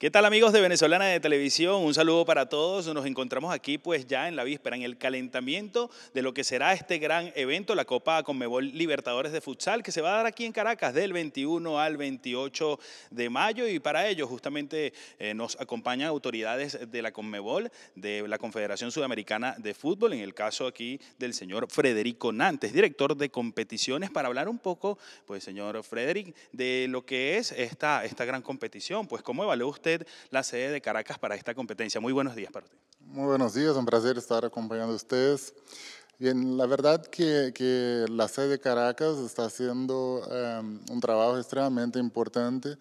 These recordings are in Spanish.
¿Qué tal amigos de Venezolana de Televisión? Un saludo para todos. Nos encontramos aquí pues ya en la víspera, en el calentamiento de lo que será este gran evento, la Copa Conmebol Libertadores de Futsal, que se va a dar aquí en Caracas del 21 al 28 de mayo. Y para ello justamente eh, nos acompañan autoridades de la Conmebol, de la Confederación Sudamericana de Fútbol, en el caso aquí del señor Frederico Nantes, director de competiciones, para hablar un poco, pues señor Frederick, de lo que es esta, esta gran competición. Pues cómo evalúa usted la sede de Caracas para esta competencia. Muy buenos días para usted. Muy buenos días, un placer estar acompañando a ustedes. Bien, la verdad que, la sede de Caracas está haciendo em, un trabajo extremadamente importante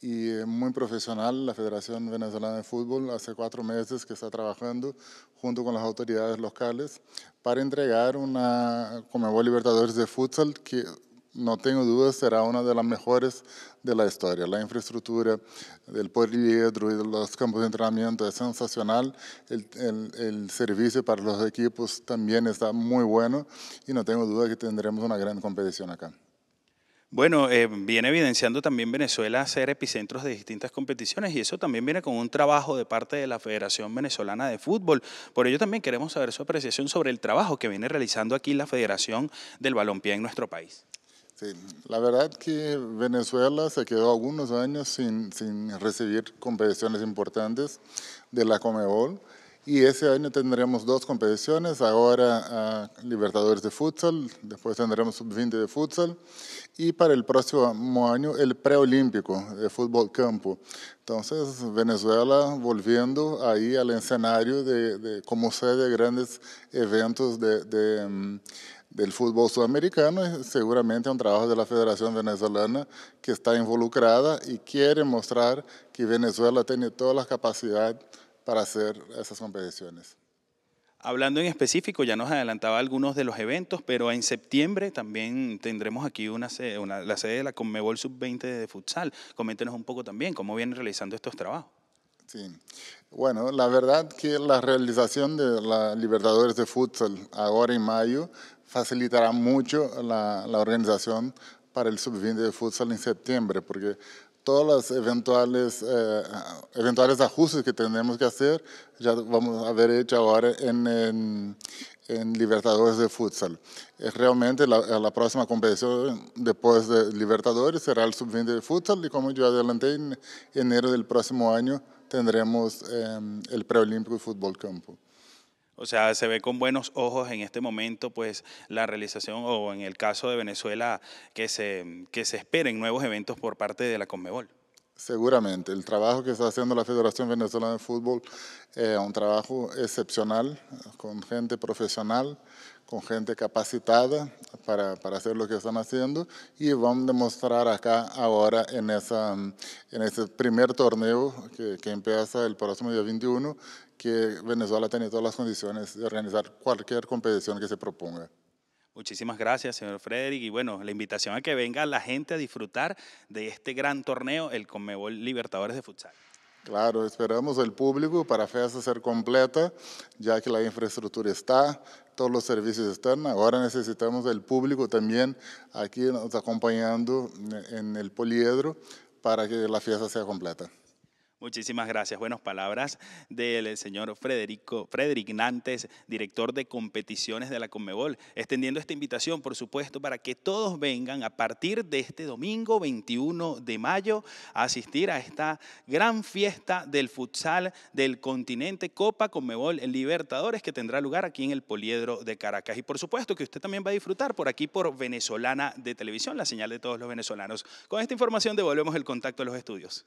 y muy profesional. La Federación Venezolana de Fútbol hace cuatro meses que está trabajando junto con las autoridades locales para entregar una Comebol Libertadores de Futsal que no tengo dudas, será una de las mejores de la historia. La infraestructura del poliedro y de los campos de entrenamiento es sensacional. El, servicio para los equipos también está muy bueno y no tengo duda que tendremos una gran competición acá. Bueno, eh, viene evidenciando también Venezuela ser epicentros de distintas competiciones y eso también viene con un trabajo de parte de la Federación Venezolana de Fútbol. Por ello también queremos saber su apreciación sobre el trabajo que viene realizando aquí la Federación del Balompié en nuestro país. Sí, la verdad que Venezuela se quedó algunos años sin, sin recibir competiciones importantes de la Comebol y ese año tendremos dos competiciones, ahora Libertadores de futsal, después tendremos sub-20 de futsal y para el próximo año el preolímpico de fútbol campo. Entonces Venezuela volviendo ahí al escenario de, como sede de grandes eventos de, de mm, del fútbol sudamericano es seguramente un trabajo de la Federación Venezolana que está involucrada y quiere mostrar que Venezuela tiene toda la capacidad para hacer esas competiciones. Hablando en específico, ya nos adelantaba algunos de los eventos, pero en septiembre también tendremos aquí una, la sede de la Conmebol Sub-20 de futsal. Coméntenos un poco también cómo vienen realizando estos trabajos. Sí. Bueno, la verdad que la realización de la Libertadores de Futsal ahora en mayo facilitará mucho la, organización para el sub-20 de futsal en septiembre, porque todos los eventuales, eh, eventuales ajustes que tendremos que hacer ya vamos a haber hecho ahora en, en, Libertadores de futsal. Realmente la, próxima competición después de Libertadores será el sub-20 de futsal y como yo adelanté, en enero del próximo año tendremos em, el preolímpico de fútbol campo. O sea, se ve con buenos ojos en este momento, pues, la realización, o en el caso de Venezuela, que se, que se esperen nuevos eventos por parte de la Conmebol. Seguramente, el trabajo que está haciendo la Federación Venezolana de Fútbol es eh, un trabajo excepcional, con gente profesional, con gente capacitada para, hacer lo que están haciendo y vamos a demostrar acá ahora en, esa, ese primer torneo que, que empieza el próximo día 21 que Venezuela tiene todas las condiciones de organizar cualquier competición que se proponga. Muchísimas gracias, señor Frederick. Y bueno, la invitación a que venga la gente a disfrutar de este gran torneo, el Conmebol Libertadores de Futsal. Claro, esperamos el público para la fiesta ser completa, ya que la infraestructura está, todos los servicios están. Ahora necesitamos el público también aquí nos acompañando en el poliedro para que la fiesta sea completa. Muchísimas gracias. Buenas palabras del señor Federico Frederic Nantes, director de competiciones de la Conmebol, extendiendo esta invitación, por supuesto, para que todos vengan a partir de este domingo 21 de mayo a asistir a esta gran fiesta del futsal del continente Copa Conmebol Libertadores que tendrá lugar aquí en el Poliedro de Caracas. Y por supuesto que usted también va a disfrutar por aquí por Venezolana de Televisión, la señal de todos los venezolanos. Con esta información devolvemos el contacto a los estudios.